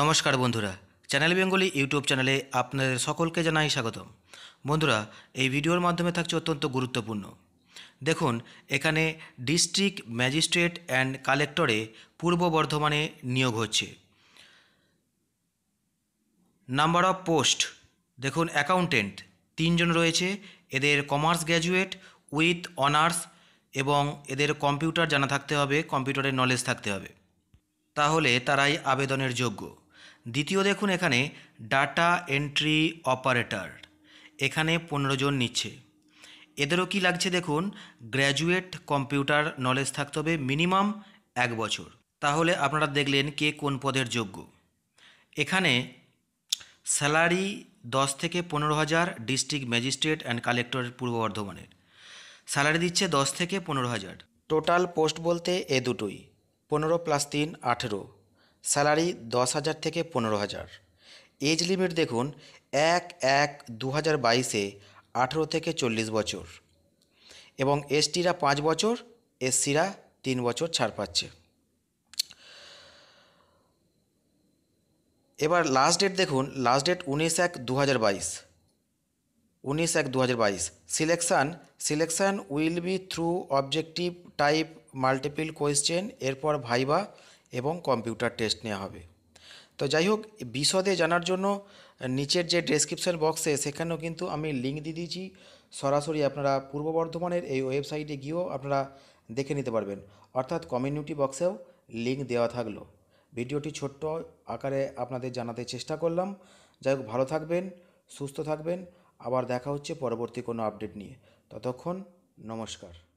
নমস্কার বন্ধুরা channel Bengali YouTube চ্যানেলে আপনাদের সকলকে জানাই স্বাগতম বন্ধুরা এই ভিডিওর মাধ্যমে থাকছে অত্যন্ত গুরুত্বপূর্ণ দেখুন এখানে ডিস্ট্রিক্ট ম্যাজিস্ট্রেট অ্যান্ড কালেক্টরে পূর্ব বর্ধমানে নিয়োগ হচ্ছে নাম্বার অফ পোস্ট দেখুন অ্যাকাউন্টেন্ট তিনজন রয়েছে এদের কমার্স গ্র্যাজুয়েট উইথ অনার্স এবং এদের কম্পিউটার জানা থাকতে হবে কম্পিউটারের নলেজ থাকতে হবে তাহলে তারাই আবেদনের যোগ্য দ্বিতীয় দেখুন এখানে ডাটা এন্ট্রি অপারেটর এখানে পনেরো জন নিচ্ছে এদেরও কি লাগছে দেখুন গ্র্যাজুয়েট কম্পিউটার নলেজ থাকতে হবে মিনিমাম এক বছর তাহলে আপনারা দেখলেন কে কোন পদের যোগ্য এখানে স্যালারি দশ থেকে পনেরো হাজার ডিস্ট্রিক্ট ম্যাজিস্ট্রেট অ্যান্ড কালেক্টর পূর্ব বর্ধমানের স্যালারি দিচ্ছে দশ থেকে পনেরো হাজার টোটাল পোস্ট বলতে এ দুটোই পনেরো প্লাস তিন আঠেরো স্যালারি দশ হাজার থেকে পনেরো হাজার এজ লিমিট দেখুন এক এক দু হাজার বাইশে আঠেরো থেকে চল্লিশ বছর এবং এসটিরা পাঁচ বছর এসসিরা তিন বছর ছাড় পাচ্ছে এবার লাস্ট ডেট দেখুন লাস্ট ডেট উনিশ এক দু হাজার বাইশ উনিশ এক দু হাজার বাইশ selection selection will be through objective type multiple question এরপর ভাইবা এবং কম্পিউটার টেস্ট নেওয়া হবে তো যাই হোক বিশদে জানার জন্য নিচের যে ডেসক্রিপশন বক্সে সেখানেও কিন্তু আমি লিঙ্ক দিয়ে দিয়েছি সরাসরি আপনারা পূর্ব বর্ধমানের এই ওয়েবসাইটে গিয়েও আপনারা দেখে নিতে পারবেন অর্থাৎ কমিউনিটি বক্সেও লিঙ্ক দেওয়া থাকলো ভিডিওটি ছোট্ট আকারে আপনাদের জানাতে চেষ্টা করলাম যাই হোক ভালো থাকবেন সুস্থ থাকবেন আবার দেখা হচ্ছে পরবর্তী কোনো আপডেট নিয়ে ততক্ষণ নমস্কার